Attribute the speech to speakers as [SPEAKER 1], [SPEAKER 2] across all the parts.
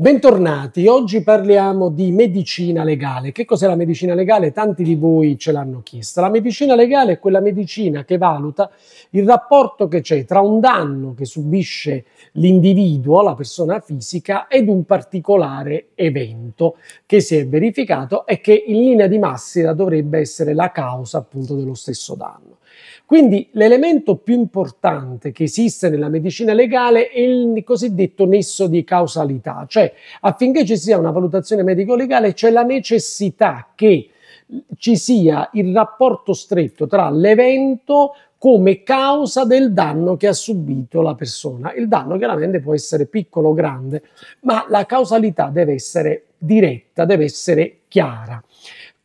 [SPEAKER 1] Bentornati, oggi parliamo di medicina legale. Che cos'è la medicina legale? Tanti di voi ce l'hanno chiesta. La medicina legale è quella medicina che valuta il rapporto che c'è tra un danno che subisce l'individuo, la persona fisica, ed un particolare evento che si è verificato e che in linea di massima dovrebbe essere la causa appunto dello stesso danno. Quindi l'elemento più importante che esiste nella medicina legale è il cosiddetto nesso di causalità, cioè affinché ci sia una valutazione medico-legale c'è la necessità che ci sia il rapporto stretto tra l'evento come causa del danno che ha subito la persona. Il danno chiaramente può essere piccolo o grande, ma la causalità deve essere diretta, deve essere chiara.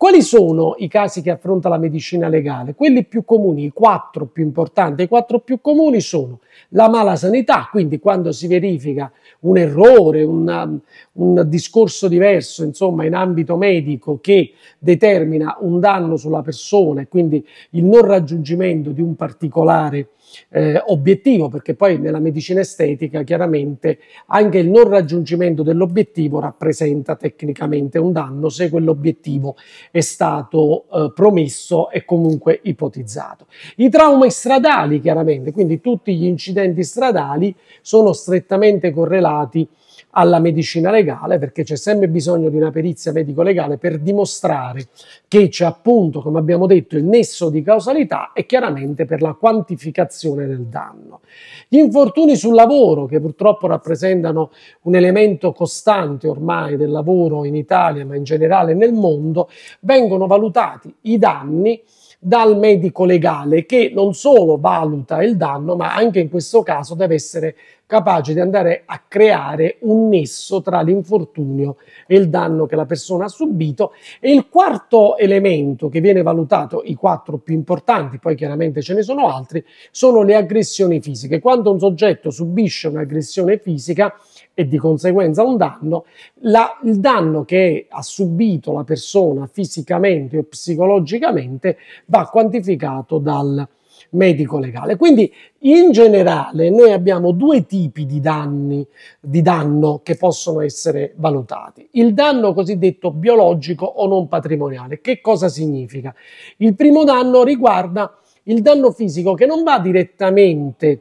[SPEAKER 1] Quali sono i casi che affronta la medicina legale? Quelli più comuni, i quattro più importanti, i quattro più comuni sono la mala sanità, quindi quando si verifica un errore, una, um, un discorso diverso, insomma, in ambito medico che determina un danno sulla persona e quindi il non raggiungimento di un particolare eh, obiettivo, perché poi nella medicina estetica chiaramente anche il non raggiungimento dell'obiettivo rappresenta tecnicamente un danno se quell'obiettivo è stato eh, promesso e comunque ipotizzato. I traumi stradali, chiaramente, quindi tutti gli incidenti stradali sono strettamente correlati alla medicina legale perché c'è sempre bisogno di una perizia medico-legale per dimostrare che c'è appunto, come abbiamo detto, il nesso di causalità e chiaramente per la quantificazione del danno. Gli infortuni sul lavoro, che purtroppo rappresentano un elemento costante ormai del lavoro in Italia, ma in generale nel mondo, vengono valutati i danni dal medico legale che non solo valuta il danno, ma anche in questo caso deve essere capace di andare a creare un nesso tra l'infortunio e il danno che la persona ha subito. E il quarto elemento che viene valutato, i quattro più importanti, poi chiaramente ce ne sono altri, sono le aggressioni fisiche. Quando un soggetto subisce un'aggressione fisica, e di conseguenza un danno, la, il danno che ha subito la persona fisicamente o psicologicamente va quantificato dal medico legale. Quindi in generale noi abbiamo due tipi di danni di danno che possono essere valutati. Il danno cosiddetto biologico o non patrimoniale. Che cosa significa? Il primo danno riguarda il danno fisico che non va direttamente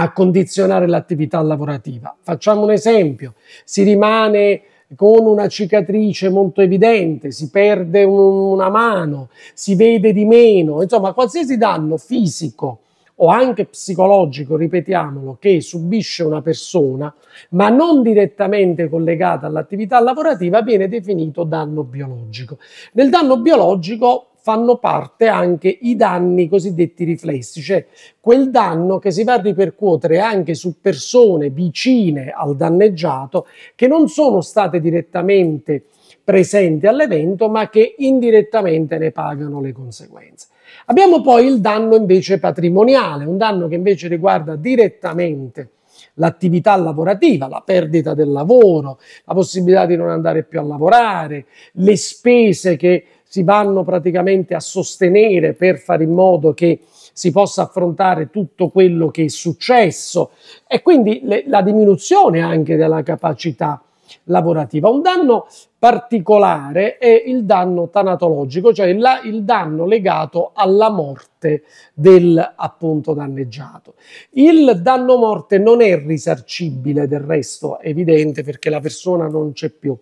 [SPEAKER 1] a condizionare l'attività lavorativa. Facciamo un esempio, si rimane con una cicatrice molto evidente, si perde un, una mano, si vede di meno, insomma qualsiasi danno fisico o anche psicologico, ripetiamolo, che subisce una persona, ma non direttamente collegata all'attività lavorativa, viene definito danno biologico. Nel danno biologico fanno parte anche i danni cosiddetti riflessi, cioè quel danno che si va a ripercuotere anche su persone vicine al danneggiato che non sono state direttamente presenti all'evento ma che indirettamente ne pagano le conseguenze. Abbiamo poi il danno invece patrimoniale, un danno che invece riguarda direttamente l'attività lavorativa, la perdita del lavoro, la possibilità di non andare più a lavorare, le spese che si vanno praticamente a sostenere per fare in modo che si possa affrontare tutto quello che è successo e quindi le, la diminuzione anche della capacità lavorativa. Un danno particolare è il danno tanatologico, cioè la, il danno legato alla morte del appunto danneggiato. Il danno morte non è risarcibile, del resto è evidente perché la persona non c'è più,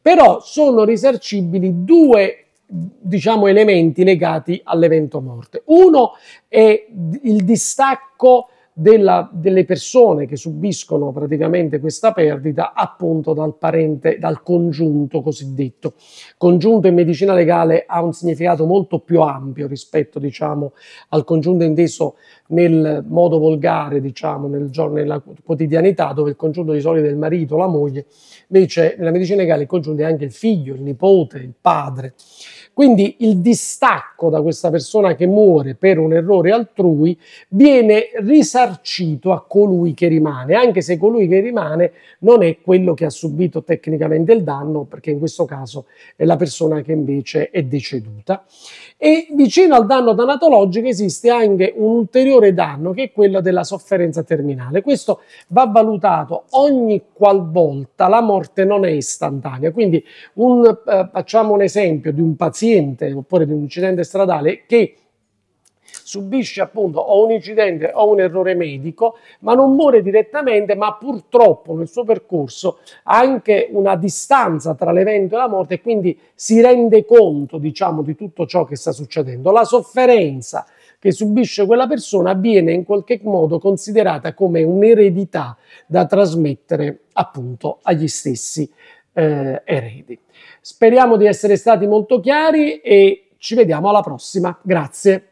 [SPEAKER 1] però sono risarcibili due diciamo, elementi legati all'evento morte. Uno è il distacco della, delle persone che subiscono praticamente questa perdita appunto dal parente, dal congiunto cosiddetto. Congiunto in medicina legale ha un significato molto più ampio rispetto diciamo al congiunto inteso nel modo volgare, diciamo, nel giorno, nella quotidianità, dove il congiunto di solito è il marito, la moglie, invece nella medicina legale il congiunto è anche il figlio, il nipote, il padre. Quindi il distacco da questa persona che muore per un errore altrui viene risarcito a colui che rimane, anche se colui che rimane non è quello che ha subito tecnicamente il danno, perché in questo caso è la persona che invece è deceduta. E vicino al danno danatologico esiste anche un ulteriore danno che è quello della sofferenza terminale. Questo va valutato ogni qualvolta la morte non è istantanea. Quindi un, eh, facciamo un esempio di un paziente paziente oppure di un incidente stradale che subisce appunto o un incidente o un errore medico, ma non muore direttamente, ma purtroppo nel suo percorso ha anche una distanza tra l'evento e la morte e quindi si rende conto, diciamo, di tutto ciò che sta succedendo. La sofferenza che subisce quella persona viene in qualche modo considerata come un'eredità da trasmettere appunto agli stessi eh, eredi. Speriamo di essere stati molto chiari e ci vediamo alla prossima. Grazie.